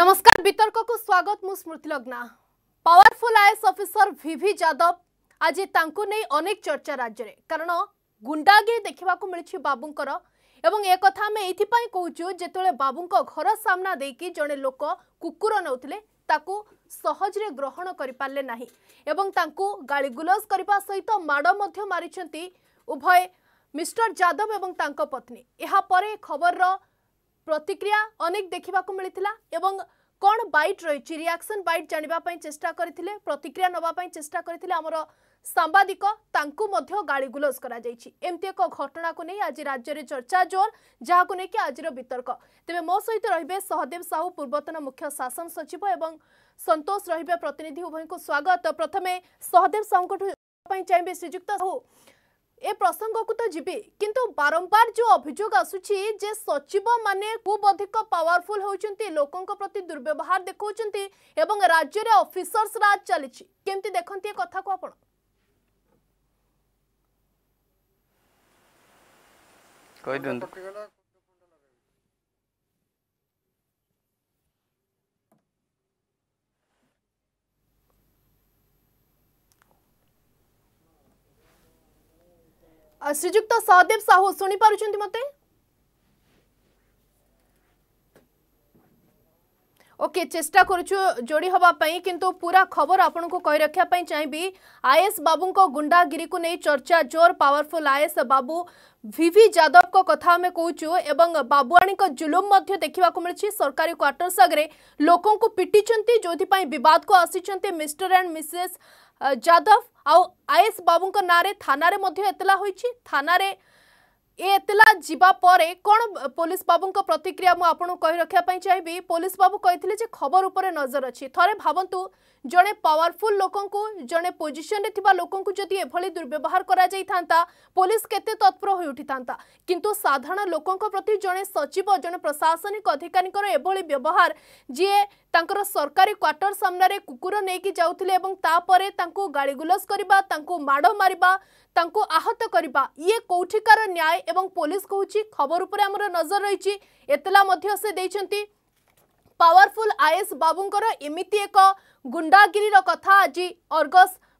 নমস্কার বিতর্ককু স্বাগত মু স্মৃতি লগ্না powerful IAS officer V Yadav আজি তাঁকু নেই অনেক চর্চা রাজ্যের কারণ গুন্ডাগিরি দেখা মিছে বাবুঙ্কর এবং এ কথা আমি এইপাই কৌছু যেতবে বাবুঙ্ক ঘর সামনা দিয়ে জনে লোক কুকুর নেউলে তাকে সহজরে গ্রহণ করে পারে না এবং তাঁকু গাড়িগুলজ করা সহিত মাড় মধ্য মারিছেন উভয় মিস্টর যাদব এবং তাঁক পত্নী এরপরে খবরর প্রতিক্রিয়া অনেক দেখা মিলে এবং কোণ বাইট রয়েছে রিয়াকশন বাইট জাঁয়া চেষ্টা করে প্রতিক্রিয়া নেওয়া চেষ্টা করে আমার সাংবাদিক তাঁকু মধ্য গাড়িগুলজ করা যাইছি এমতি এক ঘটনাকে নিয়ে আজ রাজ্যের চর্চা জোর যা আজর বিতর্ক তবে মো সহিত রহবে সহদেব সাহু পূর্বতন মুখ্য শাসন সচিব এবং সন্তোষ রহবে প্রতিনিধি উভয় স্বাগত প্রথমে সহদেব সাহুঙ্ চাইবে শ্রীযুক্ত সাহু ଏ ପ୍ରସଙ୍ଗକୁ ତ ଯିବି କିନ୍ତୁ ବାରମ୍ବାର ଯେଉଁ ଅଭିଯୋଗ ଆସୁଛି ଯେ ସଚିବ ମାନେ ଖୁବ୍ ଅଧିକ ପାୱାରଫୁଲ ହେଉଛନ୍ତି ଲୋକଙ୍କ ପ୍ରତି ଦୁର୍ବ୍ୟବହାର ଦେଖାଉଛନ୍ତି ଏବଂ ରାଜ୍ୟରେ ଅଫିସର୍ସ ରାଜ ଚାଲିଛି କେମିତି ଦେଖନ୍ତି ଏ କଥାକୁ ଆପଣ କହିଦିଅନ୍ତୁ श्रीजुक्त सहदेव साहू शुणी पार मते ओके चेष्टा करोड़ी हवापी कि पूरा खबर आपको कही रखापी चाहिए आईएस बाबू को गुंडागिरी को नहीं चर्चा जोर पावरफुल आईएस बाबू भि भिवि जादव कथा आम कौ बाबुआणी जुलूम देखा मिली सरकारी क्वार्टर्स आगे लोक पिटीच जो बद को आसीचर एंड मिसेस जादव ଆଉ ଆଇଏସ୍ ବାବୁଙ୍କ ନାଁରେ ଥାନାରେ ମଧ୍ୟ ଏତଲା ହୋଇଛି ଥାନାରେ ଏ ଏତଲା ଯିବା ପରେ କ'ଣ ପୋଲିସ ବାବୁଙ୍କ ପ୍ରତିକ୍ରିୟା ମୁଁ ଆପଣଙ୍କୁ କହି ରଖିବା ପାଇଁ ଚାହିଁବି ପୋଲିସ ବାବୁ କହିଥିଲେ ଯେ ଖବର ଉପରେ ନଜର ଅଛି ଥରେ ଭାବନ୍ତୁ ଜଣେ ପାୱାରଫୁଲ୍ ଲୋକଙ୍କୁ ଜଣେ ପୋଜିସନରେ ଥିବା ଲୋକଙ୍କୁ ଯଦି ଏଭଳି ଦୁର୍ବ୍ୟବହାର କରାଯାଇଥାନ୍ତା ପୋଲିସ କେତେ ତତ୍ପର ହୋଇଉଠିଥାନ୍ତା କିନ୍ତୁ ସାଧାରଣ ଲୋକଙ୍କ ପ୍ରତି ଜଣେ ସଚିବ ଜଣେ ପ୍ରଶାସନିକ ଅଧିକାରୀଙ୍କର ଏଭଳି ବ୍ୟବହାର ଯିଏ ତାଙ୍କର ସରକାରୀ କ୍ୱାର୍ଟର ସାମ୍ନାରେ କୁକୁର ନେଇକି ଯାଉଥିଲେ ଏବଂ ତାପରେ ତାଙ୍କୁ ଗାଳିଗୁଲଜ କରିବା ତାଙ୍କୁ ମାଡ଼ ମାରିବା ତାଙ୍କୁ ଆହତ କରିବା ଇଏ କେଉଁଠିକାର ନ୍ୟାୟ ଏବଂ ପୋଲିସ କହୁଛି ଖବର ଉପରେ ଆମର ନଜର ରହିଛି ଏତଲା ମଧ୍ୟ ସେ ଦେଇଛନ୍ତି ପାୱାରଫୁଲ୍ ଆଇଏସ୍ ବାବୁଙ୍କର ଏମିତି ଏକ ଗୁଣ୍ଡାଗିରିର କଥା ଆଜି ଅର୍ଗସ୍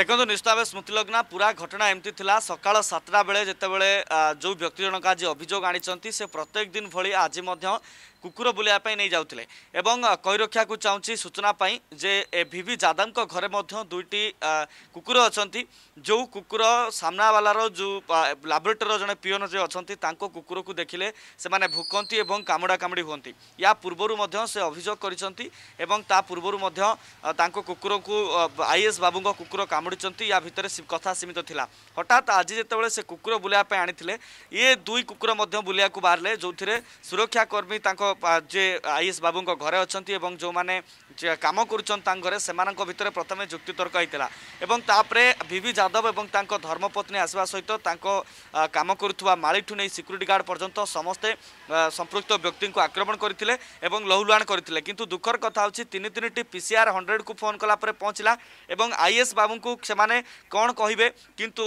ଦେଖନ୍ତୁ ନିଶ୍ଚିତ ଭାବେ ସ୍ମୃତିଲଗ୍ନା ପୁରା ଘଟଣା ଏମିତି ଥିଲା ସକାଳ ସାତଟା ବେଳେ ଯେତେବେଳେ ଯେଉଁ ବ୍ୟକ୍ତି ଜଣକ ଆଜି ଅଭିଯୋଗ ଆଣିଛନ୍ତି ସେ ପ୍ରତ୍ୟେକ ଦିନ ଭଳି ଆଜି ମଧ୍ୟ କୁକୁର ବୁଲିବା ପାଇଁ ନେଇ ଯାଉଥିଲେ ଏବଂ କହି ରଖିବାକୁ ଚାହୁଁଛି ସୂଚନା ପାଇଁ ଯେ ଭି ଭି ଯାଦବଙ୍କ ଘରେ ମଧ୍ୟ ଦୁଇଟି କୁକୁର ଅଛନ୍ତି ଯେଉଁ କୁକୁର ସାମ୍ନାବାଲାର ଯେଉଁ ଲାବୋରେଟୋରୀର ଜଣେ ପିଅନ ଯିଏ ଅଛନ୍ତି ତାଙ୍କ କୁକୁରକୁ ଦେଖିଲେ ସେମାନେ ଭୁକନ୍ତି ଏବଂ କାମୁଡ଼ା କାମୁଡ଼ି ହୁଅନ୍ତି ୟା ପୂର୍ବରୁ ମଧ୍ୟ ସେ ଅଭିଯୋଗ କରିଛନ୍ତି ଏବଂ ତା ପୂର୍ବରୁ ମଧ୍ୟ ତାଙ୍କ କୁକୁରକୁ ଆଇଏଏସ୍ ବାବୁଙ୍କ କୁକୁର କାମୁଡ଼ିଛନ୍ତି ୟା ଭିତରେ କଥା ସୀମିତ ଥିଲା ହଠାତ୍ ଆଜି ଯେତେବେଳେ ସେ କୁକୁର ବୁଲିବା ପାଇଁ ଆଣିଥିଲେ ଇଏ ଦୁଇ କୁକୁର ମଧ୍ୟ ବୁଲିବାକୁ ବାହାରିଲେ ଯେଉଁଥିରେ ସୁରକ୍ଷାକର୍ମୀ ତାଙ୍କ যে আইএস বাবুঙ্ ঘরে অনেক এবং যে কাম করছেন তা ঘরে সে ভিতরে প্রথমে যুক্তিতর্ক হয়েছিল এবং তাপরে ভিভি যাদব এবং তাঁর ধর্মপত্নী আসবা সহ তাঁর কাম করুয়া মাড়িঠু নেই সিকুরিটি গার্ড পর্যন্ত সমস্তে সম্পৃক্ত ব্যক্তি আক্রমণ করে এবং লহুলুহাণ করে কিন্তু দুঃখর কথা হচ্ছে তিন তিনটি পিসিআর হন্ড্রেড কু ফোন কলাপরে পৌঁছলা এবং আইএস বাবু সে কণ কহবে কিন্তু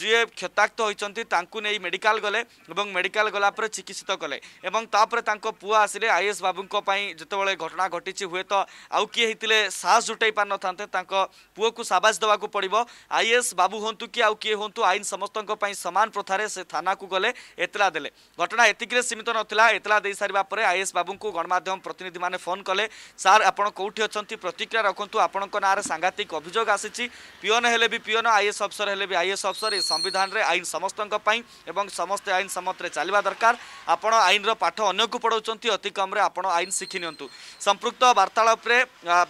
যে ক্ষতাক্ত হয়েছেন তাঁকু নেই মেডিকাল গলে এবং মেডিকাল গলাপরে চিকিৎসিত কলে এবং তাপরে তা ତାଙ୍କ ପୁଅ ଆସିଲେ ଆଇଏଏସ୍ ବାବୁଙ୍କ ପାଇଁ ଯେତେବେଳେ ଘଟଣା ଘଟିଛି ହୁଏତ ଆଉ କିଏ ହେଇଥିଲେ ସାହସ ଜୁଟାଇ ପାରିନଥାନ୍ତେ ତାଙ୍କ ପୁଅକୁ ସାବାସ ଦେବାକୁ ପଡ଼ିବ ଆଇଏଏସ୍ ବାବୁ ହୁଅନ୍ତୁ କି ଆଉ କିଏ ହୁଅନ୍ତୁ ଆଇନ ସମସ୍ତଙ୍କ ପାଇଁ ସମାନ ପ୍ରଥାରେ ସେ ଥାନାକୁ ଗଲେ ଏତଲା ଦେଲେ ଘଟଣା ଏତିକିରେ ସୀମିତ ନଥିଲା ଏତଲା ଦେଇସାରିବା ପରେ ଆଇଏଏସ୍ ବାବୁଙ୍କୁ ଗଣମାଧ୍ୟମ ପ୍ରତିନିଧିମାନେ ଫୋନ୍ କଲେ ସାର୍ ଆପଣ କେଉଁଠି ଅଛନ୍ତି ପ୍ରତିକ୍ରିୟା ରଖନ୍ତୁ ଆପଣଙ୍କ ନାଁରେ ସାଂଘାତିକ ଅଭିଯୋଗ ଆସିଛି ପିଅନ ହେଲେ ବି ପିଅନ ଆଇଏଏସ୍ ଅଫିସର ହେଲେ ବି ଆଇଏଏସ୍ ଅଫିସର ଏ ସମ୍ବିଧାନରେ ଆଇନ ସମସ୍ତଙ୍କ ପାଇଁ ଏବଂ ସମସ୍ତେ ଆଇନ ସମ୍ମତରେ ଚାଲିବା ଦରକାର ଆପଣ ଆଇନର ପାଠ ଅନ୍ୟକୁ ପଢ଼ାଉଛନ୍ତି ଅତିକମ୍ରେ ଆପଣ ଆଇନ ଶିଖି ନିଅନ୍ତୁ ସମ୍ପୃକ୍ତ ବାର୍ତ୍ତାଳାପରେ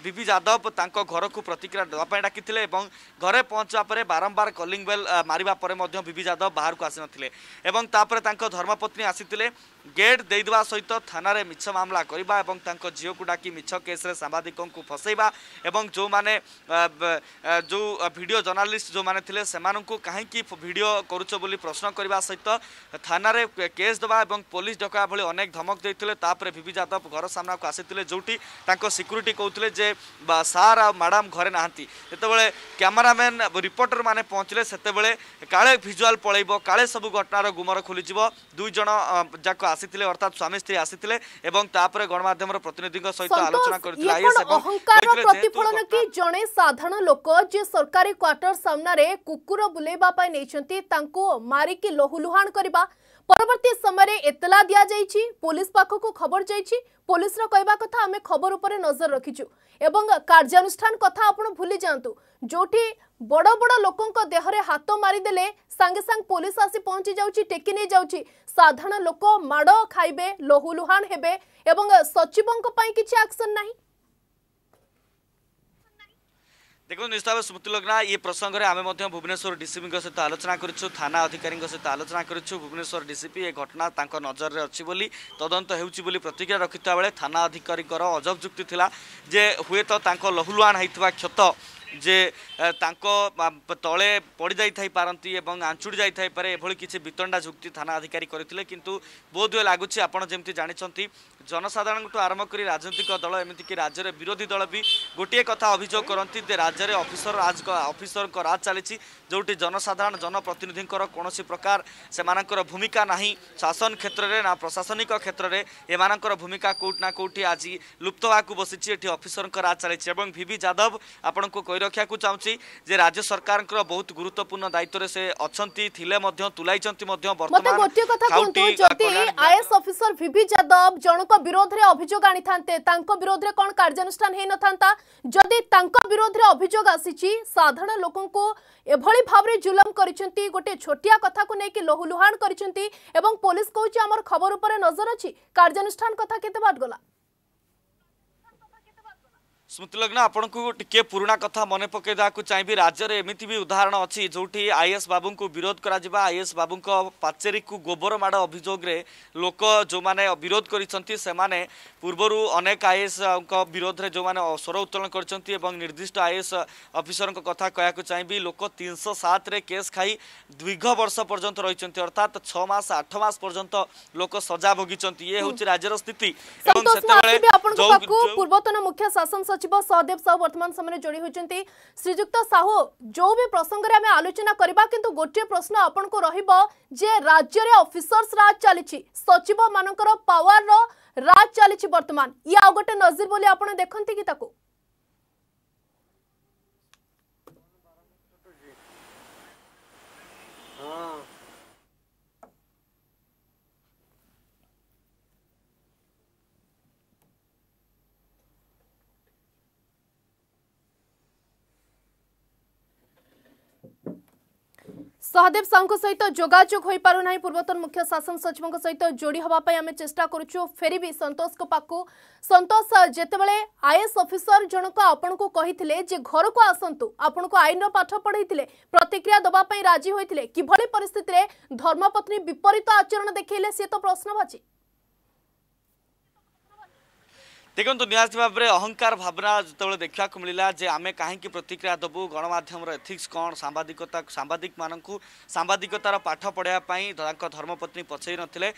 ବିବି ଯାଦବ ତାଙ୍କ ଘରକୁ ପ୍ରତିକ୍ରିୟା ଦେବା ପାଇଁ ଡାକିଥିଲେ ଏବଂ ଘରେ ପହଞ୍ଚିବା ପରେ ବାରମ୍ବାର କଲିଂ ବେଲ୍ ମାରିବା ପରେ ମଧ୍ୟ ବିବି ଯାଦବ ବାହାରକୁ ଆସିନଥିଲେ ଏବଂ ତାପରେ ତାଙ୍କ ଧର୍ମପତ୍ନୀ ଆସିଥିଲେ গেট দেইদেবা সহিত থানার মিছ মামলা করা এবং তাঁর ঝিউক ডাকি মিছ কেস্রে সাংবাদিক ফসাইবা এবং যে যে ভিডিও জর্নালিষ্ট যে সে কী ভিডিও করুছ বলে প্রশ্ন করা সহিত থানার কেস দেওয়া এবং পুলিশ ডকা ভাই অনেক ধমক দিয়ে তাপরে ভিভি যাদব ঘর সামনাকু আসিলে যেটি তাঁর সিকুরিটি কৌলে যে সার আডাম ঘরে না যেতবে ক্যামেরাম্যান রিপোর্টর মানে পৌঁছলে সেতবে কালে ভিজুয়াল পলাইব কালে সবু ঘটনার গুমর খোলিযোগ দুইজন যাক আসিলে অর্থাৎ স্বামী স্ত্রী আসিলে এবং তাপরে গণমাধ্যম প্রতিনিধি সহিত আলোচনা করেছিল আইএস এবং প্রতিফলন কি জনে সাধারণ লোক যে সরকারি কোয়ার্টর সামনারে কুকুর বুলাইবা পাই নেইছন্তি তাঙ্কু মারিকি লহুলুহান করিবা পরবর্তী সময়ে এতলা দিয়া যাইছি পুলিশ পাখকু খবর যাইছি পুলিশর কইবা কথা আমি খবর উপরে নজর রাখিছু এবং কার্যানুষ্ঠান কথা আপন ভুলি যাঁতু যোটি বড় বড় লোকঙ্ক দেহরে হাত মারিদেলে সাঙ্গে সাং পুলিশ আসি পৌঁছি যাচ্ছি টেকি নিয়ে যাচ্ছি ସାଧାରଣ ଲୋକ ମାଡ଼ ଖାଇବେ ଲହୁଲୁହାଣ ହେବେ ଏବଂ ସଚିବଙ୍କ ପାଇଁ କିଛି ଆକ୍ସନ ନାହିଁ দেখুন নিশ্চিত ভাবে স্মৃতি লগ্না এই প্রসঙ্গে আমি ভুবনেশ্বর ডিসিপি সহ আলোচনা করছু থানা অধিকারী সহ আলোচনা করছু ভুবনেশ্বর ডিসিপি এ ঘটনা তাঁর নজরে অলি তদন্ত হচ্ছে বলে প্রতিক্রিয়া রাখি বেড়ে থানা অধিকারীকর অজব যুক্তি লা যে হুয়েত তাঁর লহুলুয়ান হয়ে ক্ষত ଯେ ତାଙ୍କ ତଳେ ପଡ଼ିଯାଇଥାଇପାରନ୍ତି ଏବଂ ଆଞ୍ଚୁଡ଼ି ଯାଇଥାଇପାରେ ଏଭଳି କିଛି ବିତଣ୍ଡା ଯୁକ୍ତି ଥାନା ଅଧିକାରୀ କରିଥିଲେ କିନ୍ତୁ ବୋଧହୁଏ ଲାଗୁଛି ଆପଣ ଯେମିତି ଜାଣିଛନ୍ତି ଜନସାଧାରଣଙ୍କଠୁ ଆରମ୍ଭ କରି ରାଜନୈତିକ ଦଳ ଏମିତିକି ରାଜ୍ୟରେ ବିରୋଧୀ ଦଳ ବି ଗୋଟିଏ କଥା ଅଭିଯୋଗ କରନ୍ତି ଯେ ରାଜ୍ୟରେ ଅଫିସର ରାଜ ଅଫିସରଙ୍କ ରାଜ ଚାଲିଛି ଯେଉଁଠି ଜନସାଧାରଣ ଜନପ୍ରତିନିଧିଙ୍କର କୌଣସି ପ୍ରକାର ସେମାନଙ୍କର ଭୂମିକା ନାହିଁ ଶାସନ କ୍ଷେତ୍ରରେ ନା ପ୍ରଶାସନିକ କ୍ଷେତ୍ରରେ ଏମାନଙ୍କର ଭୂମିକା କେଉଁଠି ନା କେଉଁଠି ଆଜି ଲୁପ୍ତ ହେବାକୁ ବସିଛି ଏଠି ଅଫିସରଙ୍କ ରାଜ ଚାଲିଛି ଏବଂ ଭି ଭି ଯାଦବ ଆପଣଙ୍କୁ କହି ରଖିବାକୁ ଚାହୁଁଛି ଯେ ରାଜ୍ୟ ସରକାରଙ୍କର ବହୁତ ଗୁରୁତ୍ୱପୂର୍ଣ୍ଣ ଦାୟିତ୍ୱରେ ସେ ଅଛନ୍ତି ଥିଲେ ମଧ୍ୟ ତୁଲାଇଛନ୍ତି ମଧ୍ୟ ବର୍ତ୍ତମାନ ଗୋଟିଏ କଥା କୁହନ୍ତୁ ଯଦି ଆଇଏସ୍ ଅଫିସର ଭିଭି ଯାଦବ ଜଣଙ୍କ ବିରୋଧରେ ଅଭିଯୋଗ ଆଣିଥାନ୍ତେ ତାଙ୍କ ବିରୋଧରେ କ'ଣ କାର୍ଯ୍ୟାନୁଷ୍ଠାନ ହେଇନଥାନ୍ତା ଯଦି ତାଙ୍କ ବିରୋଧରେ ଅଭିଯୋଗ ଆସିଛି ସାଧାରଣ ଲୋକଙ୍କୁ ଏଭଳି ଭାବରେ ଜୁଲମ କରିଛନ୍ତି ଗୋଟେ ଛୋଟିଆ କଥାକୁ ନେଇକି ଲୋହୁଲୁହାଣ କରିଛନ୍ତି ଏବଂ ପୋଲିସ କହୁଛି ଆମର ଖବର ଉପରେ ନଜର ଅଛି କାର୍ଯ୍ୟାନୁଷ୍ଠାନ କଥା କେତେ ବାଟ ଗଲା ସ୍ମୃତିଲଗ୍ନ ଆପଣଙ୍କୁ ଟିକିଏ ପୁରୁଣା କଥା ମନେ ପକାଇଦେବାକୁ ଚାହିଁବି ରାଜ୍ୟରେ ଏମିତି ବି ଉଦାହରଣ ଅଛି ଯେଉଁଠି ଆଇଏସ୍ ବାବୁଙ୍କୁ ବିରୋଧ କରାଯିବା ଆଇଏସ୍ ବାବୁଙ୍କ ପାଚେରୀକୁ ଗୋବର ମାଡ଼ ଅଭିଯୋଗରେ ଲୋକ ଯେଉଁମାନେ ବିରୋଧ କରିଛନ୍ତି ସେମାନେ ପୂର୍ବରୁ ଅନେକ ଆଇଏସ୍ଙ୍କ ବିରୋଧରେ ଯେଉଁମାନେ ସ୍ୱର ଉତ୍ତୋଳନ କରିଛନ୍ତି ଏବଂ ନିର୍ଦ୍ଦିଷ୍ଟ ଆଇଏସ୍ ଅଫିସରଙ୍କ କଥା କହିବାକୁ ଚାହିଁବି ଲୋକ ତିନିଶହ ସାତରେ କେସ୍ ଖାଇ ଦୀର୍ଘ ବର୍ଷ ପର୍ଯ୍ୟନ୍ତ ରହିଛନ୍ତି ଅର୍ଥାତ୍ ଛଅ ମାସ ଆଠ ମାସ ପର୍ଯ୍ୟନ୍ତ ଲୋକ ସଜା ଭୋଗିଛନ୍ତି ଇଏ ହେଉଛି ରାଜ୍ୟର ସ୍ଥିତି ଏବଂ ସେତେବେଳେ ପୂର୍ବତନ ମୁଖ୍ୟ ଶାସନ ସଚିବ ସଚିବ ସହଦେବ ସାହୁ ବର୍ତ୍ତମାନ ସମୟରେ ଯୋଡ଼ି ହୋଇଛନ୍ତି ଶ୍ରୀଯୁକ୍ତ ସାହୁ ଯେଉଁ ବି ପ୍ରସଙ୍ଗରେ ଆମେ ଆଲୋଚନା କରିବା କିନ୍ତୁ ଗୋଟିଏ ପ୍ରଶ୍ନ ଆପଣଙ୍କୁ ରହିବ ଯେ ରାଜ୍ୟରେ ଅଫିସର୍ସ ରାଜ ଚାଲିଛି ସଚିବମାନଙ୍କର ପାୱାରର ରାଜ ଚାଲିଛି ବର୍ତ୍ତମାନ ଇଏ ଆଉ ଗୋଟେ ନଜିର ବୋଲି ଆପଣ ଦେଖନ୍ତି କି ତାକୁ ସହଦେବ ସାହୁଙ୍କ ସହିତ ଯୋଗାଯୋଗ ହୋଇପାରୁନାହିଁ ପୂର୍ବତନ ମୁଖ୍ୟ ଶାସନ ସଚିବଙ୍କ ସହିତ ଯୋଡ଼ି ହେବା ପାଇଁ ଆମେ ଚେଷ୍ଟା କରୁଛୁ ଫେରି ବି ସନ୍ତୋଷଙ୍କ ପାଖକୁ ସନ୍ତୋଷ ଯେତେବେଳେ ଆଇଏଏସ୍ ଅଫିସର ଜଣକ ଆପଣଙ୍କୁ କହିଥିଲେ ଯେ ଘରକୁ ଆସନ୍ତୁ ଆପଣଙ୍କୁ ଆଇନର ପାଠ ପଢ଼େଇଥିଲେ ପ୍ରତିକ୍ରିୟା ଦେବା ପାଇଁ ରାଜି ହୋଇଥିଲେ କିଭଳି ପରିସ୍ଥିତିରେ ଧର୍ମପତ୍ନୀ ବିପରୀତ ଆଚରଣ ଦେଖେଇଲେ ସିଏ ତ ପ୍ରଶ୍ନବାଚୀ দেখুন নিহতি ভাবে অহংকার ভাবনা যেতবে দেখা মিলা যে আমি কী প্রতিক্রিয়া দেবু গণমাধ্যমর এথিক্স কণ সাংবাদিকতা সাংবাদিক মানুষ সাংবাদিকতার পাঠ পড়া ধর্মপত্নী পচাই নথিলে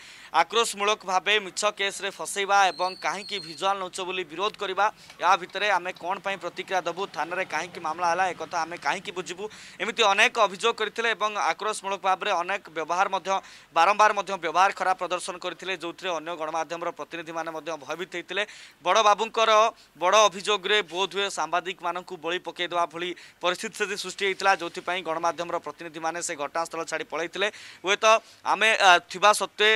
আক্রোশমূলক ভাবে মিছ কেস্রে ফসাইবা এবং কী ভিজুয়াল নৌচ বলে বিরোধ করা এ ভিতরে আমি কণ পাই প্রতিক্রিয়া দেবু থানার কী মামলা হল একথা আমি কী বুঝবু এমিতি অনেক অভিযোগ করে এবং আক্রোশমূলক ভাবে অনেক ব্যবহার বারম্বার ব্যবহার খারাপ প্রদর্শন করে যে অন্য গণমাধ্যমর প্রতিনিধি মানে ভয়ভীত হয়েছে ବଡ଼ ବାବୁଙ୍କର ବଡ଼ ଅଭିଯୋଗରେ ବୋଧହୁଏ ସାମ୍ବାଦିକମାନଙ୍କୁ ବଳି ପକାଇଦେବା ଭଳି ପରିସ୍ଥିତି ସେଠି ସୃଷ୍ଟି ହୋଇଥିଲା ଯେଉଁଥିପାଇଁ ଗଣମାଧ୍ୟମର ପ୍ରତିନିଧିମାନେ ସେ ଘଟଣାସ୍ଥଳ ଛାଡ଼ି ପଳାଇଥିଲେ ହୁଏତ ଆମେ ଥିବା ସତ୍ତ୍ୱେ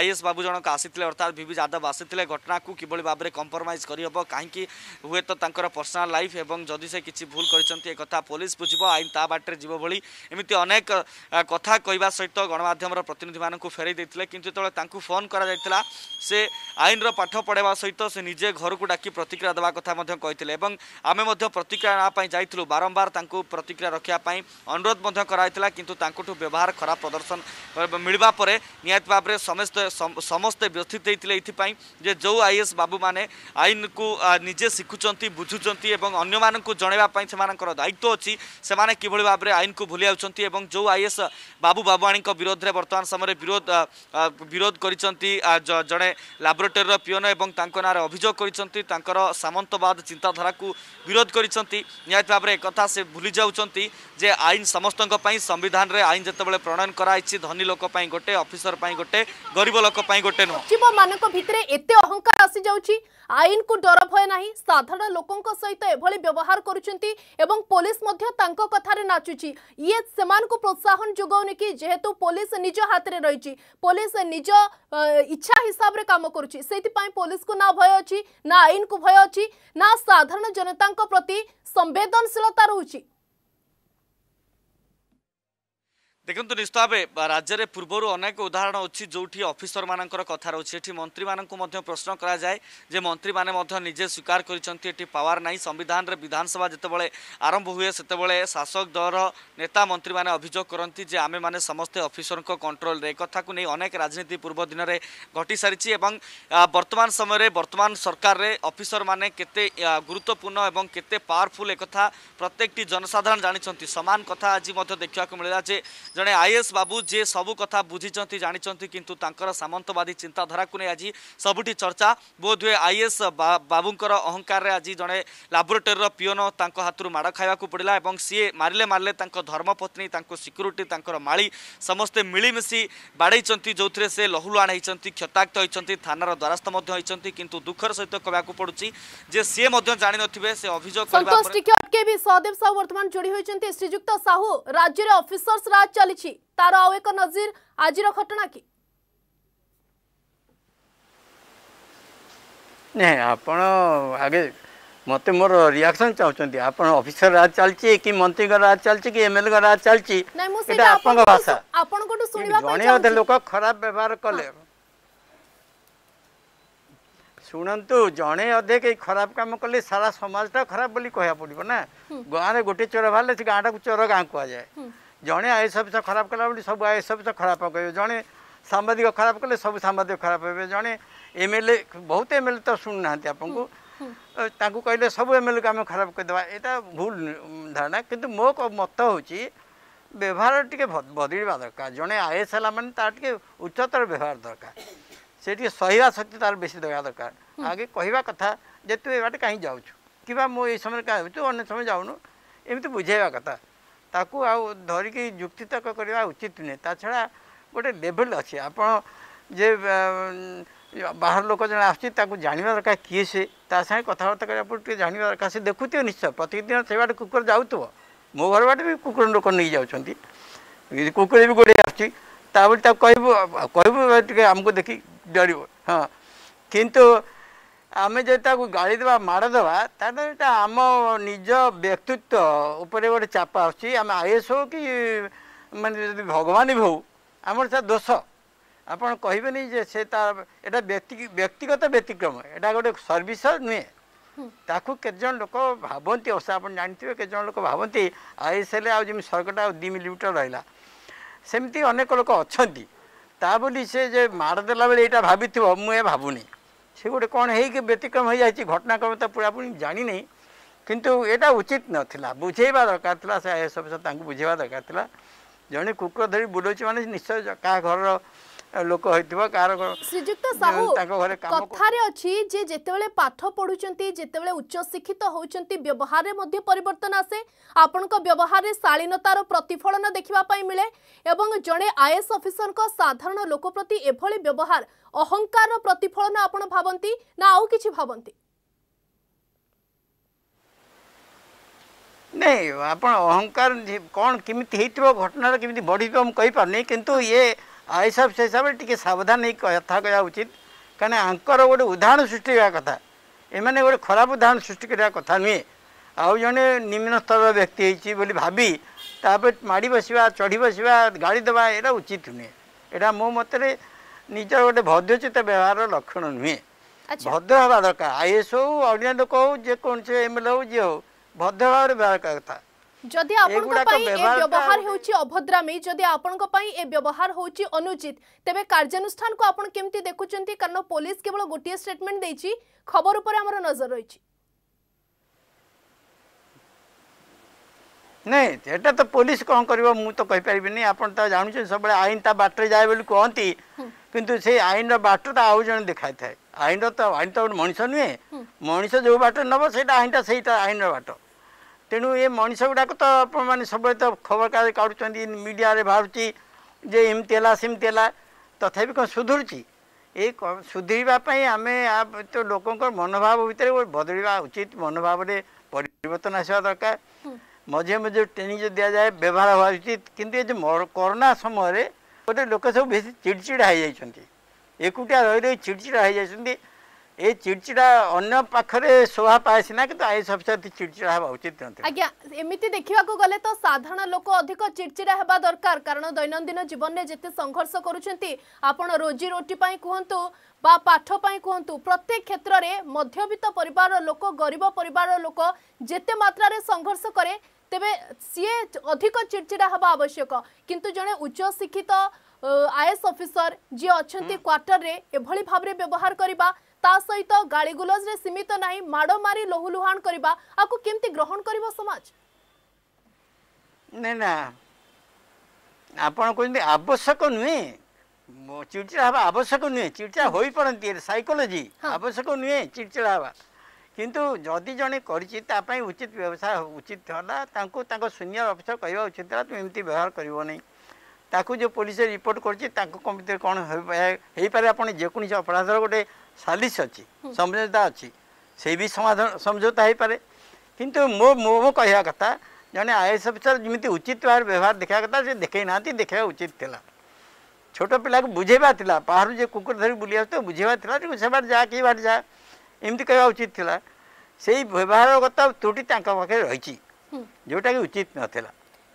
ଆଇଏସ୍ ବାବୁ ଜଣକ ଆସିଥିଲେ ଅର୍ଥାତ୍ ଭିଭି ଯାଦବ ଆସିଥିଲେ ଘଟଣାକୁ କିଭଳି ଭାବରେ କମ୍ପ୍ରମାଇଜ୍ କରିହେବ କାହିଁକି ହୁଏତ ତାଙ୍କର ପର୍ସନାଲ୍ ଲାଇଫ୍ ଏବଂ ଯଦି ସେ କିଛି ଭୁଲ କରିଛନ୍ତି ଏ କଥା ପୋଲିସ ବୁଝିବ ଆଇନ ତା ବାଟରେ ଯିବ ଭଳି ଏମିତି ଅନେକ କଥା କହିବା ସହିତ ଗଣମାଧ୍ୟମର ପ୍ରତିନିଧିମାନଙ୍କୁ ଫେରାଇ ଦେଇଥିଲେ କିନ୍ତୁ ଯେତେବେଳେ ତାଙ୍କୁ ଫୋନ୍ କରାଯାଇଥିଲା ସେ ଆଇନର ପାଠ ପଢ଼ାଇବା ସହିତ ସେ ନିଜେ ନିଜେ ଘରକୁ ଡାକି ପ୍ରତିକ୍ରିୟା ଦେବା କଥା ମଧ୍ୟ କହିଥିଲେ ଏବଂ ଆମେ ମଧ୍ୟ ପ୍ରତିକ୍ରିୟା ନେବା ପାଇଁ ଯାଇଥିଲୁ ବାରମ୍ବାର ତାଙ୍କୁ ପ୍ରତିକ୍ରିୟା ରଖିବା ପାଇଁ ଅନୁରୋଧ ମଧ୍ୟ କରାଯାଇଥିଲା କିନ୍ତୁ ତାଙ୍କଠୁ ବ୍ୟବହାର ଖରାପ ପ୍ରଦର୍ଶନ ମିଳିବା ପରେ ନିହାତି ଭାବରେ ସମସ୍ତେ ସମସ୍ତେ ବ୍ୟଥିତ ହୋଇଥିଲେ ଏଥିପାଇଁ ଯେ ଯେଉଁ ଆଇଏଏସ୍ ବାବୁମାନେ ଆଇନକୁ ନିଜେ ଶିଖୁଛନ୍ତି ବୁଝୁଛନ୍ତି ଏବଂ ଅନ୍ୟମାନଙ୍କୁ ଜଣାଇବା ପାଇଁ ସେମାନଙ୍କର ଦାୟିତ୍ୱ ଅଛି ସେମାନେ କିଭଳି ଭାବରେ ଆଇନକୁ ଭୁଲି ଯାଉଛନ୍ତି ଏବଂ ଯେଉଁ ଆଇଏଏସ୍ ବାବୁ ବାବୁଆଣୀଙ୍କ ବିରୋଧରେ ବର୍ତ୍ତମାନ ସମୟରେ ବିରୋଧ ବିରୋଧ କରିଛନ୍ତି ଜଣେ ଲାବୋରେଟୋରୀର ପିଅନ ଏବଂ ତାଙ୍କ ନାଁରେ ଅଭିଯୋଗ କରିଛନ୍ତି ତାଙ୍କର ସାମନ୍ତବାଦ ଚିନ୍ତାଧାରାକୁ ବିରୋଧ କରିଛନ୍ତି ନିହାତି ଭାବରେ କଥା ସେ ଭୁଲି ଯାଉଛନ୍ତି जे आईन समस्त संविधान रे आईन जितेबाला प्रणयन कराई धनी लोक गोटे अफिसर गोटे गरीब लोक गोटे नुह मान भितर एत अहंकार आसी जाऊँगी आईन को डर भय ना साधारण लोकों सहित व्यवहार करुँच पुलिस कथार नाचुच ये से प्रोत्साहन जोगाऊनि कि जेहेतु पुलिस निज हाथ में रही पुलिस निज इच्छा हिसाब से कम करुँच पुलिस को ना भय अच्छी ना आईन को भय अच्छी ना साधारण जनता प्रति संवेदनशीलता रोचे দেখন্তু ନିଶ୍ଚିତ ଭାବେ ରାଜ୍ୟରେ ପୂର୍ବରୁ ଅନେକ ଉଦାହରଣ ଅଛି ଯେଉଁଠି ଅଫିସରମାନଙ୍କର କଥା ରହୁଛି ଏଠି ମନ୍ତ୍ରୀମାନଙ୍କୁ ମଧ୍ୟ ପ୍ରଶ୍ନ କରାଯାଏ ଯେ ମନ୍ତ୍ରୀମାନେ ମଧ୍ୟ ନିଜେ ସ୍ୱୀକାର କରିଛନ୍ତି ଏଠି ପାୱାର ନାହିଁ ସମ୍ବିଧାନରେ ବିଧାନସଭା ଯେତେବେଳେ ଆରମ୍ଭ ହୁଏ ସେତେବେଳେ ଶାସକ ଦଳର ନେତା ମନ୍ତ୍ରୀମାନେ ଅଭିଯୋଗ କରନ୍ତି ଯେ ଆମେମାନେ ସମସ୍ତେ ଅଫିସରଙ୍କ କଣ୍ଟ୍ରୋଲରେ କଥାକୁ ନେଇ ଅନେକ ରାଜନୀତି ପୂର୍ବ ଦିନରେ ଘଟିସାରିଛି ଏବଂ ବର୍ତ୍ତମାନ ସମୟରେ ବର୍ତ୍ତମାନ ସରକାରରେ ଅଫିସରମାନେ କେତେ ଗୁରୁତ୍ୱପୂର୍ଣ୍ଣ ଏବଂ କେତେ ପାୱାରଫୁଲ୍ ଏକଥା ପ୍ରତ୍ୟେକଟି ଜନସାଧାରଣ ଜାଣିଛନ୍ତି ସମାନ କଥା ଆଜି ମଧ୍ୟ ଦେଖିବାକୁ ମିଳିଲା ଯେ जन आइएस बाबू जे सब कथा बुझिचन जाने कि सामन्तवादी चिन्ताधारा कुरा सबुठी चर्चा बोध हुने आइएस बाबु अहङ्कार आज जन लबरेटरी पियोन त हात माड खाइवाक पड्ला मे धर्मपत्नी सिक्युरी मालि समस्तै मिलिसि बाडै जोथे से लहुने क्षता थान र द्वार दुखर सहित कहाँको पडुँ जे सिनियो ଚାଲିଛି ତାର ଆଉ ଏକ ନଜିର ଆଜିର ଘଟଣା କି ନାଇଁ ଆପଣ ଆଗେ ମୋତେ ମୋର ରିଆକ୍ସନ୍ ଚାହୁଁଛନ୍ତି ଆପଣ ଅଫିସର ରାଜ ଚାଲିଛି କି ମନ୍ତ୍ରୀଙ୍କ ରାଜ ଚାଲିଛି କି ଏମଏଲ୍ଏଙ୍କ ରାଜ ଚାଲିଛି ଏଇଟା ଆପଣଙ୍କ ଭାଷା ଜଣେ ଅଧେ ଲୋକ ଖରାପ ବ୍ୟବହାର କଲେ ଶୁଣନ୍ତୁ ଜଣେ ଅଧେ କେହି ଖରାପ କାମ କଲେ ସାରା ସମାଜଟା ଖରାପ ବୋଲି କହିବାକୁ ପଡ଼ିବ ନା ଗାଁରେ ଗୋଟେ ଚୋର ବାହାରିଲେ ସେ ଗାଁଟାକୁ ଚୋର ଗାଁ କୁହାଯାଏ जनै आइएस अफिस खराब कला भन्ने सबै आइएस अफिस खराब पके जे साम्बादिक खराब कले सब साम्बादिक खराब जन एमएलए बहुत एमएलए त सब आपू क सबै एमएलएको आम खराबे यता भूल धारणा मो मत हौँ व्यवहार टिकै बदलिवार जनै आइएस होला मैले उच्चतर व्यवहार दरकार सहभा शक्ति तार बेसी देखा दर आगे कि कथा एट काहीँ जाउँछु कि मै समु अन्य समय जाउनु एमि बुझेवा कथा ତାକୁ ଆଉ ଧରିକି ଯୁକ୍ତିତର୍କ କରିବା ଉଚିତ ନୁହେଁ ତା ଛଡ଼ା ଗୋଟେ ଲେଭେଲ୍ ଅଛି ଆପଣ ଯେ ବାହାର ଲୋକ ଜଣେ ଆସୁଛି ତାକୁ ଜାଣିବା ଦରକାର କିଏ ସେ ତା ସାଙ୍ଗେ କଥାବାର୍ତ୍ତା କରିବା ପରେ ଟିକେ ଜାଣିବା ଦରକାର ସେ ଦେଖୁଥିବ ନିଶ୍ଚୟ ପ୍ରତିଦିନ ସେବାଟେ କୁକୁର ଯାଉଥିବ ମୋ ଘର ବାଟେ ବି କୁକୁର ଲୋକ ନେଇ ଯାଉଛନ୍ତି କୁକୁର ବି ଗୋଟେ ଆସୁଛି ତା ବୋଲି ତାକୁ କହିବୁ କହିବୁ ଟିକେ ଆମକୁ ଦେଖି ଡରିବ ହଁ କିନ୍ତୁ ଆମେ ଯଦି ତାକୁ ଗାଳି ଦେବା ମାଡ଼ ଦେବା ତାହେଲେ ଏଇଟା ଆମ ନିଜ ବ୍ୟକ୍ତିତ୍ୱ ଉପରେ ଗୋଟେ ଚାପ ଆସୁଛି ଆମେ ଆଇ ଏସ୍ ହଉ କି ମାନେ ଯଦି ଭଗବାନ ବି ହଉ ଆମର ତା ଦୋଷ ଆପଣ କହିବେନି ଯେ ସେ ତା ଏଇଟା ବ୍ୟକ୍ତି ବ୍ୟକ୍ତିଗତ ବ୍ୟତିକ୍ରମ ଏଇଟା ଗୋଟେ ସର୍ଭିସ ନୁହେଁ ତାକୁ କେତେଜଣ ଲୋକ ଭାବନ୍ତି ଅବଶ୍ୟ ଆପଣ ଜାଣିଥିବେ କେତେଜଣ ଲୋକ ଭାବନ୍ତି ଆଇ ଏସ୍ ହେଲେ ଆଉ ଯେମିତି ସର୍କଟା ଆଉ ଦୁଇ ମିଲିମିଟର ରହିଲା ସେମିତି ଅନେକ ଲୋକ ଅଛନ୍ତି ତା ବୋଲି ସେ ଯେ ମାଡ଼ ଦେଲା ବେଳେ ଏଇଟା ଭାବିଥିବ ମୁଁ ଏ ଭାବୁନି সে গোটে କ'ଣ ହେଇକି ବ୍ୟତିକ୍ରମ ହୋଇଯାଇଛି ଘଟଣାକ୍ରମ ତ ପୁରାପୁରି ଜାଣିନି କିନ୍ତୁ ଏଇଟା ଉଚିତ ନଥିଲା ବୁଝେଇବା ଦରକାର ଥିଲା ସେ ଆଇ ଏସ୍ ଅଫିସର ତାଙ୍କୁ ବୁଝେଇବା ଦରକାର ଥିଲା ଜଣେ କୁକୁର ଧରି ବୁଲଉଛି ମାନେ ନିଶ୍ଚୟ କାହା ଘରର লোক হইতিবা কার শ্রীযুক্ত সাহু কথারে অছি যে যেতেবেলে পাঠ পড়ুচন্তি যেতেবেলে উচ্চ শিক্ষিত হউচন্তি ব্যবহারে মধ্যে পরিবর্তন আসে আপনক ব্যবহারে শালীনতার প্রতিফলন দেখিবা পাই মিলে এবং জনে আইএস অফিসরক সাধারণ লোক প্রতি এভলি ব্যবহার ଅହଙ୍କାରର ପ୍ରତିଫଳନ ଆପଣ ଭାବନ୍ତି ନା ଆଉ କିଛି ଭାବନ୍ତି ନାଇଁ ଆପଣ ଅହଙ୍କାର କ'ଣ କେମିତି ହେଇଥିବ ଘଟଣାର କେମିତି ବଢ଼ିବ ମୁଁ କହିପାରୁନି କିନ୍ତୁ ଇଏ ହିସାବ ସେ ହିସାବରେ ଟିକିଏ ସାବଧାନ ହେଇ କଥା କହିବା ଉଚିତ କାରଣ ଆଙ୍କର ଗୋଟେ ଉଦାହରଣ ସୃଷ୍ଟି ହେବା କଥା ଏମାନେ ଗୋଟେ ଖରାପ ଉଦାହରଣ ସୃଷ୍ଟି କରିବା କଥା ନୁହେଁ ଆଉ ଜଣେ ନିମ୍ନ ସ୍ତରର ବ୍ୟକ୍ତି ହେଇଛି ବୋଲି ଭାବି ତାପରେ ମାଡ଼ି ବସିବା ଚଢ଼ି ବସିବା ଗାଳି ଦେବା ଏଇଟା ଉଚିତ ନୁହେଁ ଏଇଟା ମୋ ମତରେ ନିଜ ଗୋଟେ ଭଦ୍ରଚିତ ବ୍ୟବହାର ଲକ୍ଷଣ ନୁହେଁ ଭଦ୍ର ହେବା ଦରକାର ଆଇଏଏସ୍ ହଉ ଅନ୍ୟ ଲୋକ ହଉ ଯେକୌଣସି ଏମ୍ଏଲ୍ ହଉ ଯିଏ ହଉ ଭଦ୍ର ଭାବରେ ବ୍ୟବହାର କଥା ଯଦି ଆପଣଙ୍କ ପାଇଁ ଏ ବ୍ୟବହାର ହେଉଛି ଅଭଦ୍ରାମୀ ଯଦି ଆପଣଙ୍କ ପାଇଁ ଏ ବ୍ୟବହାର ହେଉଛି ଅନୁଚିତ ତେବେ କାର୍ଯ୍ୟାନୁଷ୍ଠାନକୁ ଆପଣ କେମିତି ଦେଖୁଛନ୍ତି କାରଣ ପୋଲିସ କେବଳ ଗୋଟିଏ ଷ୍ଟେଟମେଣ୍ଟ ଦେଇଛି ଖବର ଉପରେ ଆମର ନଜର ରହିଛି ନାଇଁ ଏଇଟା ତ ପୋଲିସ କ'ଣ କରିବ ମୁଁ ତ କହିପାରିବିନି ଆପଣ ତ ଜାଣୁଛନ୍ତି ସବୁବେଳେ ଆଇନ ତା ବାଟରେ ଯାଏ ବୋଲି କୁହନ୍ତି କିନ୍ତୁ ସେଇ ଆଇନର ବାଟଟା ଆଉ ଜଣେ ଦେଖାଇଥାଏ ଆଇନର ତ ଆଇନ ତ ଗୋଟେ ମଣିଷ ନୁହେଁ ମଣିଷ ଯେଉଁ ବାଟ ନେବ ସେଇଟା ଆଇନଟା ସେଇଟା ଆଇନର ବାଟ ତେଣୁ ଏ ମଣିଷ ଗୁଡ଼ାକ ତ ଆପଣମାନେ ସବୁବେଳେ ତ ଖବରକାଗଜ କାଢ଼ୁଛନ୍ତି ମିଡ଼ିଆରେ ବାହାରୁଛି ଯେ ଏମିତି ହେଲା ସେମିତି ହେଲା ତଥାପି କ'ଣ ସୁଧୁରୁଛି ଏ ସୁଧୁରିବା ପାଇଁ ଆମେ ତ ଲୋକଙ୍କର ମନୋଭାବ ଭିତରେ ବଦଳିବା ଉଚିତ ମନୋଭାବରେ ପରିବର୍ତ୍ତନ ଆସିବା ଦରକାର ମଝିରେ ମଝିରେ ଟ୍ରେନିଂ ଯଦି ଦିଆଯାଏ ବ୍ୟବହାର ହେବା ଉଚିତ କିନ୍ତୁ ଏ ଯେଉଁ କରୋନା ସମୟରେ ବୋଧେ ଲୋକ ସବୁ ବେଶୀ ଚିଡ଼ଚିଡ଼ା ହେଇଯାଇଛନ୍ତି ଏକୁଟିଆ ରହି ରହି ଚିଡ଼ଚିଡ଼ା ହେଇଯାଇଛନ୍ତି ଏ ଚିଡ଼ଚିଡ଼ା ଅନ୍ୟ ପାଖରେ ଶୋଭା ପାଏ ସିନା କିନ୍ତୁ ଆଇଏଏସ୍ ଅଫିସର ଚିଡ଼ଚିଡ଼ା ହେବା ଉଚିତ ନଥିଲା ଆଜ୍ଞା ଏମିତି ଦେଖିବାକୁ ଗଲେ ତ ସାଧାରଣ ଲୋକ ଅଧିକ ଚିଡ଼ଚିଡ଼ା ହେବା ଦରକାର କାରଣ ଦୈନନ୍ଦିନ ଜୀବନରେ ଯେତେ ସଂଘର୍ଷ କରୁଛନ୍ତି ଆପଣ ରୋଜି ରୋଟି ପାଇଁ କୁହନ୍ତୁ ବା ପାଠ ପାଇଁ କୁହନ୍ତୁ ପ୍ରତ୍ୟେକ କ୍ଷେତ୍ରରେ ମଧ୍ୟବିତ୍ତ ପରିବାରର ଲୋକ ଗରିବ ପରିବାରର ଲୋକ ଯେତେ ମାତ୍ରାରେ ସଂଘର୍ଷ କରେ তেবে সিএ অধিক চিড়চিড়া হওয়া আবশ্যক কিন্তু জনে উচ্চশিক্ষিত আইএস অফিসর যে অনেক কোয়ার্টরের এভাবে ভাবে ব্যবহার করা তা সহিত গাড়িগুলজরে সীমিত না মাড় মারি লোহুলুহাণ করা আকু কেমতি গ্রহণ করব সমাজ না না ଆପଣ କହୁଛନ୍ତି ଆବଶ୍ୟକ ନୁହେଁ ଚିଡ଼ଚିଡ଼ା ହେବା ଆବଶ୍ୟକ ନୁହେଁ ଚିଡ଼ଚିଡ଼ା ହୋଇପାରନ୍ତି ସାଇକୋଲୋଜି ଆବଶ୍ୟକ ନୁହେଁ ଚିଡ଼ଚିଡ଼ା ହେବା किंतु जदि जड़े कर उचित व्यवसाय उचित होगा सिनियर अफिसर कह उचित था तुम एमती व्यवहार कर जो पुलिस रिपोर्ट करमी अपराधर गोटे सालीस अच्छी समझौता अच्छी से भी समाधान समझौता हो पारे कि मो मो कह कथा जड़े आई एस अफिसर जमी उचित भाव व्यवहार देखा कथा से देखे ना देखा उचित थी छोट पिला बुझेवा बाहर जो कुकुर धरी बुले आस बुझेवा जहाँ कि बाट जहाँ ଏମିତି କହିବା ଉଚିତ ଥିଲା ସେଇ ବ୍ୟବହାରଗତ ତ୍ରୁଟି ତାଙ୍କ ପାଖରେ ରହିଛି ଯେଉଁଟାକି ଉଚିତ ନଥିଲା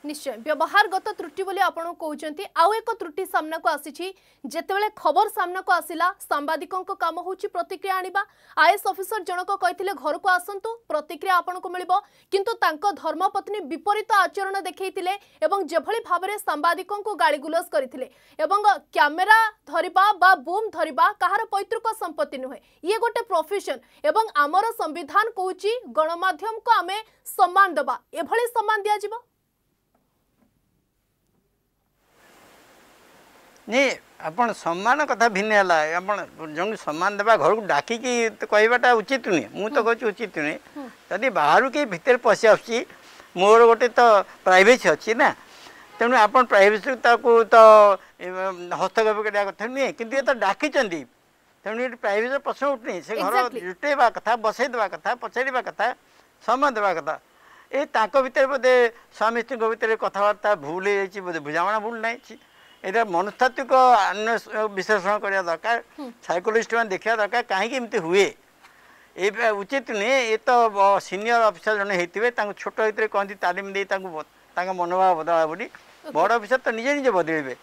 ନିଶ୍ଚୟ ବ୍ୟବହାରଗତ ତ୍ରୁଟି ବୋଲି ଆପଣ କହୁଛନ୍ତି ଆଉ ଏକ ତ୍ରୁଟି ସାମ୍ନାକୁ ଆସିଛି ଯେତେବେଳେ ଖବର ସାମ୍ନାକୁ ଆସିଲା ସାମ୍ବାଦିକଙ୍କ କାମ ହେଉଛି ପ୍ରତିକ୍ରିୟା ଆଣିବା ଆଇଏଏସ୍ ଅଫିସର ଜଣକ କହିଥିଲେ ଘରକୁ ଆସନ୍ତୁ ପ୍ରତିକ୍ରିୟା ଆପଣଙ୍କୁ ମିଳିବ କିନ୍ତୁ ତାଙ୍କ ଧର୍ମପତ୍ନୀ ବିପରୀତ ଆଚରଣ ଦେଖେଇଥିଲେ ଏବଂ ଯେଭଳି ଭାବରେ ସାମ୍ବାଦିକଙ୍କୁ ଗାଳିଗୁଲଜ କରିଥିଲେ ଏବଂ କ୍ୟାମେରା ଧରିବା ବା ବୁମ୍ ଧରିବା କାହାର ପୈତୃକ ସମ୍ପତ୍ତି ନୁହେଁ ଇଏ ଗୋଟେ ପ୍ରଫେସନ୍ ଏବଂ ଆମର ସମ୍ବିଧାନ କହୁଛି ଗଣମାଧ୍ୟମକୁ ଆମେ ସମ୍ମାନ ଦେବା ଏଭଳି ସମ୍ମାନ ଦିଆଯିବ ନାଇଁ ଆପଣ ସମ୍ମାନ କଥା ଭିନ୍ନ ହେଲା ଆପଣ ଜଣକୁ ସମ୍ମାନ ଦେବା ଘରକୁ ଡାକିକି କହିବାଟା ଉଚିତ ନୁହେଁ ମୁଁ ତ କହୁଛି ଉଚିତ ନୁହେଁ ଯଦି ବାହାରୁ କେହି ଭିତରେ ପଶି ଆସୁଛି ମୋର ଗୋଟେ ତ ପ୍ରାଇଭେସି ଅଛି ନା ତେଣୁ ଆପଣ ପ୍ରାଇଭେସିରୁ ତାକୁ ତ ହସ୍ତକ୍ଷେପ କରିବା କଥା ନୁହେଁ କିନ୍ତୁ ଏ ତ ଡାକିଛନ୍ତି ତେଣୁ ଏଠି ପ୍ରାଇଭେସିର ପ୍ରଶ୍ନ ଉଠୁନି ସେ ଘର ଲୁଟେଇବା କଥା ବସେଇ ଦେବା କଥା ପଚାରିବା କଥା ସମୟ ଦେବା କଥା ଏ ତାଙ୍କ ଭିତରେ ବୋଧେ ସ୍ୱାମୀ ସ୍ତ୍ରୀଙ୍କ ଭିତରେ କଥାବାର୍ତ୍ତା ଭୁଲ ହେଇଯାଇଛି ବୋଧେ ବୁଝାମଣା ଭୁଲ ନାହିଁ এটা মনস্তাত্ত্ୱିକ ବିଶ୍ଳେଷଣ କରିବା ଦରକାର ସାଇକୋଲୋଜିଷ୍ଟମାନେ ଦେଖିବା ଦରକାର କାହିଁକି ଏମିତି ହୁଏ ଏ ଉଚିତ ନୁହେଁ ଏ ତ ସିନିୟର ଅଫିସର ଜଣେ ହେଇଥିବେ ତାଙ୍କୁ ଛୋଟ ହେଇଥିରେ କହନ୍ତି ତାଲିମ ଦେଇ ତାଙ୍କୁ ତାଙ୍କ ମନୋଭାବ ବଦଳା ବୋଲି বড় অফিসার তো নিজে নিজে বদলিবে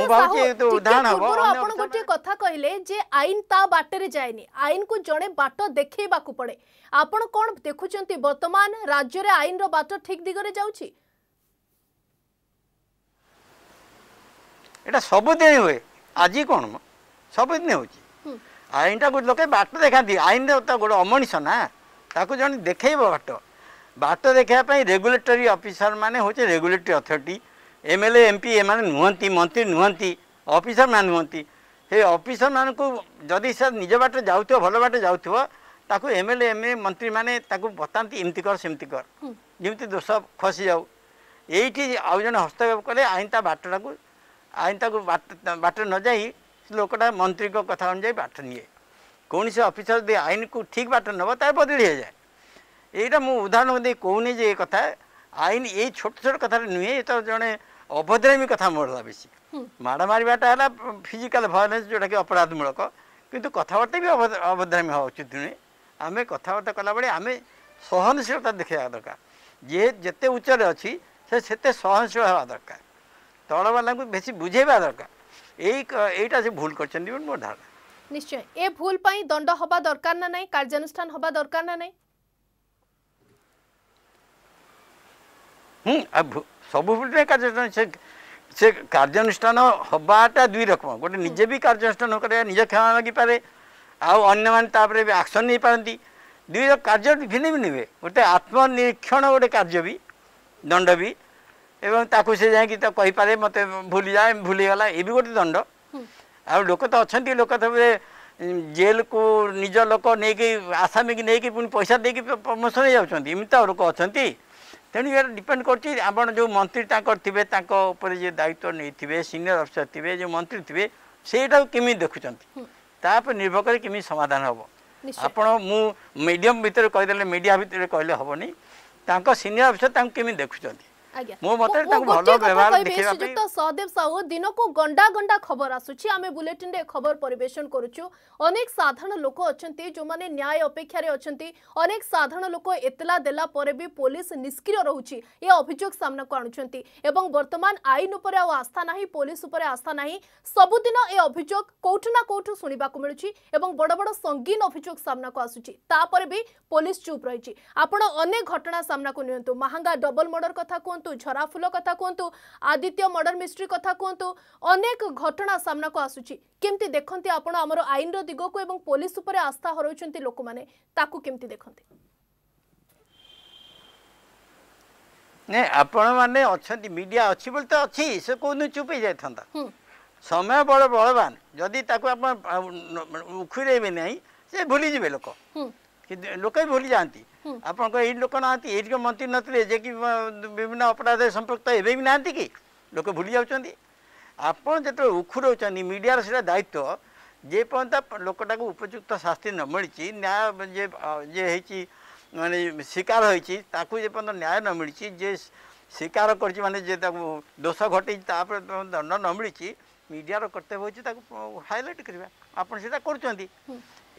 মু ভাবছি তো উদাহরণ হব আপন গোটে কথা কইলে যে আইন তা বাটরে যায়নি আইন কু জনে বাট দেখেইবাকু পড়ে আপন কোন দেখুচন্তি বর্তমান রাজ্য রে আইন বাট ঠিক দিগরে যাউচি ଏଇଟା ସବୁଦିନ ହୁଏ ଆଜି କ'ଣ ମ ସବୁଦିନ ହେଉଛି ଆଇନଟାକୁ ଲୋକେ ବାଟ ଦେଖାନ୍ତି ଆଇନର ତ ଗୋଟେ ଅମଣିଷ ନା ତାକୁ ଜଣେ ଦେଖେଇବ ବାଟ ବାଟ ଦେଖାଇବା ପାଇଁ ରେଗୁଲେଟରୀ ଅଫିସରମାନେ ହେଉଛି regulatory authority M L A M P ଏମାନେ ନୁହନ୍ତି ମନ୍ତ୍ରୀ ନୁହନ୍ତି ଅଫିସରମାନେ ନୁହନ୍ତି ସେ ଅଫିସରମାନଙ୍କୁ ଯଦି ସେ ନିଜ ବାଟରେ ଯାଉଥିବ ଭଲ ବାଟ ଯାଉଥିବ ତାକୁ M L A M A ମନ୍ତ୍ରୀମାନେ ତାକୁ ବତାନ୍ତି ଏମିତି କର ସେମିତି କର ଯେମିତି ଦୋଷ ଖସିଯାଉ ଏଇଠି ଆଉ ଜଣେ ହସ୍ତକ୍ଷେପ କଲେ ଆଇନ ତା ବାଟଟାକୁ আইন তাকে বাট নযাই লোকটা মন্ত্রীর কথা অনুযায়ী বাট নিয়ে কৌশি অফিসর যদি আইনকু ঠিক বাট নব তার বদলি হয়ে যায় এইটা মু উদাহরণ দিয়ে কৌনি যে কথা আইন এই ছোট ছোট কথাটা নুহে এটা জনে অভদ্রামী কথা মোর বেশি মাড় মারিবাটা হল ফিজিকাল ভায়োলেন্স যেটা কি অপরাধমূলক কিন্তু কথাবার্তা বি অভদ্রামী হওয়া উচিত নুহে আমি কথাবার্তা কলাবেলে আমি সহনশীলতা দেখা দরকার যে যেতে উচ্চরে অছি সে সেতে সহনশীল হওয়া দরকার ତଳବାଲାଙ୍କୁ ବେଶୀ ବୁଝେଇବା ଦରକାର ଏଇ ଏଇଟା ସେ ଭୁଲ କରିଛନ୍ତି ବୋଲି ମୋର ଧାରଣା ନିଶ୍ଚୟ ଏ ଭୁଲ ପାଇଁ ଦଣ୍ଡ ହେବା ଦରକାର ନା ନାହିଁ କାର୍ଯ୍ୟାନୁଷ୍ଠାନ ହେବା ଦରକାର ନା ନାହିଁ ହୁଁ ସବୁ ଭୁଲରେ କାର୍ଯ୍ୟାନୁଷ୍ଠାନ ସେ ସେ କାର୍ଯ୍ୟାନୁଷ୍ଠାନ ହେବାଟା ଦୁଇ ରକମ ଗୋଟେ ନିଜେ ବି କାର୍ଯ୍ୟାନୁଷ୍ଠାନ କରିବା ନିଜ କ୍ଷମା ମାଗିପାରେ ଆଉ ଅନ୍ୟମାନେ ତାପରେ ବି ଆକ୍ସନ୍ ନେଇପାରନ୍ତି ଦୁଇର କାର୍ଯ୍ୟ ଭିନ୍ନ ଭିନ୍ନ ହୁଏ ଗୋଟେ ଆତ୍ମନିରୀକ୍ଷଣ ଗୋଟେ କାର୍ଯ୍ୟ ବି ଦଣ୍ଡ ବି এবং তাকে সে যাই তো কইপারে মতো ভুলি যায় ভুলে গেল এবি গোটে দণ্ড আর লোক তো অনেক লোক তবে জেল কু নিজ লোক নেই আসামি কি নেই পুঁ পয়সা দিয়ে প্রমোশন হয়ে যাচ্ছেন এমনি তো লোক অনেক তেমনি এর ডিপেন্ড করছে আপনার যে মন্ত্রী তাঁর থিবে তাঁর উপরে যে দায়িত্ব নিয়ে সিনিয়র অফিসর থিবে যে মন্ত্রী থিবে সেইটা কেমি দেখুছেন তাপরে নির্ভর করে কেমি সমাধান হব আপনার মু মিডিয়াম ভিতরে কইদেলে মিডিয়া ভিতরে কে হবনি তাঁর সিনিয়র অফিসর তাঁর কেমি দেখুছেন ମୋ ମତରେ ତାକୁ ଭଲ ବ୍ୟବହାର ଦେଖିବା ପାଇଁ ସହଦେବ ସାହୁ ଦିନକୁ ଗଣ୍ଡା ଗଣ୍ଡା ଖବର ଆସୁଛି ଆମେ ବୁଲେଟିନରେ ଖବର ପରିବେଷଣ କରୁଛୁ ଅନେକ ସାଧାରଣ ଲୋକ ଅଛନ୍ତି ଯେଉଁମାନେ ନ୍ୟାୟ ଅପେକ୍ଷାରେ ଅଛନ୍ତି ଅନେକ ସାଧାରଣ ଲୋକ ଏତଲା ଦେଲା ପରେ ବି ପୋଲିସ ନିଷ୍କ୍ରିୟ ରହୁଛି ଏ ଅଭିଯୋଗ ସାମ୍ନାକୁ ଆଣୁଛନ୍ତି ଏବଂ ବର୍ତ୍ତମାନ ଆଇନ ଉପରେ ଆଉ ଆସ୍ଥା ନାହିଁ ପୋଲିସ ଉପରେ ଆସ୍ଥା ନାହିଁ ସବୁଦିନ ଏ ଅଭିଯୋଗ କୋଉଠୁ ନା କୋଉଠୁ ଶୁଣିବାକୁ ମିଳୁଛି ଏବଂ ବଡ଼ ବଡ଼ ସଙ୍ଗୀନ ଅଭିଯୋଗ ସାମ୍ନାକୁ ଆସୁଛି ତାପରେ ବି ପୋଲିସ ଚୁପ୍ ରହିଛି ଆପଣ ଅନେକ ଘଟଣା ସାମ୍ନାକୁ ନିଅନ୍ତୁ ମାହାଙ୍ଗା ଡବଲ ମର୍ଡର କଥା କୁହନ୍ତୁ କୁହନ୍ତୁ ଝରାଫୁଲ କଥା କୁହନ୍ତୁ ଆଦିତ୍ୟ ମର୍ଡର ମିଷ୍ଟ୍ରି କଥା କୁହନ୍ତୁ ଅନେକ ଘଟଣା ସାମ୍ନାକୁ ଆସୁଛି କେମିତି ଦେଖନ୍ତି ଆପଣ ଆମର ଆଇନର ଦିଗକୁ ଏବଂ ପୋଲିସ ଉପରେ ଆସ୍ଥା ହରଉଛନ୍ତି ଲୋକମାନେ ତାକୁ କେମିତି ଦେଖନ୍ତି ଆପଣମାନେ ଅଛନ୍ତି ମିଡ଼ିଆ ଅଛି ବୋଲି ତ ଅଛି ସେ କେଉଁଦିନ ଚୁପ୍ ହେଇଯାଇଥାନ୍ତା ସମୟ ବଳ ବଳବାନ ଯଦି ତାକୁ ଆପଣ ଉଖୁରେଇବେ ନାହିଁ ସେ ଭୁଲିଯିବେ ଲୋକ ଲୋକ ବି ଭୁଲି ଯାଆନ୍ତି ଆପଣଙ୍କ ଏଇ ଲୋକ ନାହାନ୍ତି ଏଇଠିକ ମନ୍ତ୍ରୀ ନଥିଲେ ଯେ କି ବିଭିନ୍ନ ଅପରାଧ ସମ୍ପୃକ୍ତ ଏବେ ବି ନାହାନ୍ତି କି ଲୋକ ଭୁଲି ଯାଉଛନ୍ତି ଆପଣ ଯେତେବେଳେ ଉଖୁରଉଛନ୍ତି ମିଡ଼ିଆର ସେଟା ଦାୟିତ୍ୱ ଯେପର୍ଯ୍ୟନ୍ତ ଲୋକଟାକୁ ଉପଯୁକ୍ତ ଶାସ୍ତି ନ ମିଳିଛି ନ୍ୟାୟ ଯେ ହେଇଛି ମାନେ ଶିକାର ହୋଇଛି ତାକୁ ଯେପର୍ଯ୍ୟନ୍ତ ନ୍ୟାୟ ନ ମିଳିଛି ଯେ ଶିକାର କରିଛି ମାନେ ଯେ ତାକୁ ଦୋଷ ଘଟେଇଛି ତାପରେ ଦଣ୍ଡ ନ ମିଳିଛି ମିଡ଼ିଆର କର୍ତ୍ତବ୍ୟ ହେଉଛି ତାକୁ ହାଇଲାଇଟ୍ କରିବା ଆପଣ ସେଇଟା କରୁଛନ୍ତି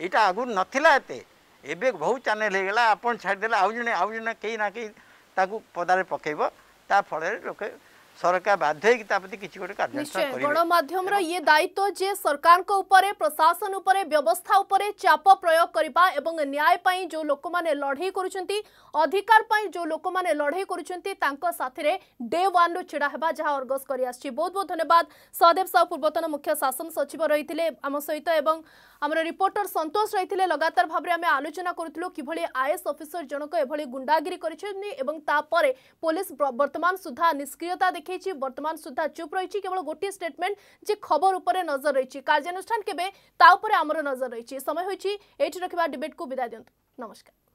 ଏଇଟା ଆଗରୁ ନଥିଲା ଏତେ ଏବେ ବହୁତ ଚ୍ୟାନେଲ୍ ହେଇଗଲା ଆପଣ ଛାଡ଼ିଦେଲେ ଆଉ ଜଣେ ଆଉ ଜଣେ କେହି ନା କେହି ତାକୁ ପଦାରେ ପକାଇବ ତା ଫଳରେ ଲୋକେ सरकार बाध्यता किसी ये दायित्व जे सरकार प्रशासन व्यवस्था चाप प्रयोग एवं न्याय पाई जो लोक मैंने लड़े अधिकार पाई जो लोक मैंने लड़े कर रु ढड़ा जहाँ अर्गस कर बहुत बहुत धन्यवाद सहदेव साहू पूर्वतन मुख्य शासन सचिव रही आम सहित आम रिपोर्टर संतोष रही लगातार भाव में आलोचना करूँ किभली आईएएस अफिसर जनक गुंडागिरी कर पुलिस बर्तमान सुधा निष्क्रियता देखिए দেখেছি বর্তমান সুদ্ধা চুপ রয়েছে কেবল গোটিয়ে স্টেটমেন্ট যে খবর উপরে নজর রয়েছে কার্যানুষ্ঠান কেবে তা উপরে আমার নজর রয়েছে সময় হয়েছে এইটি রাখা ডিবেট কু বিদায় দিও নমস্কার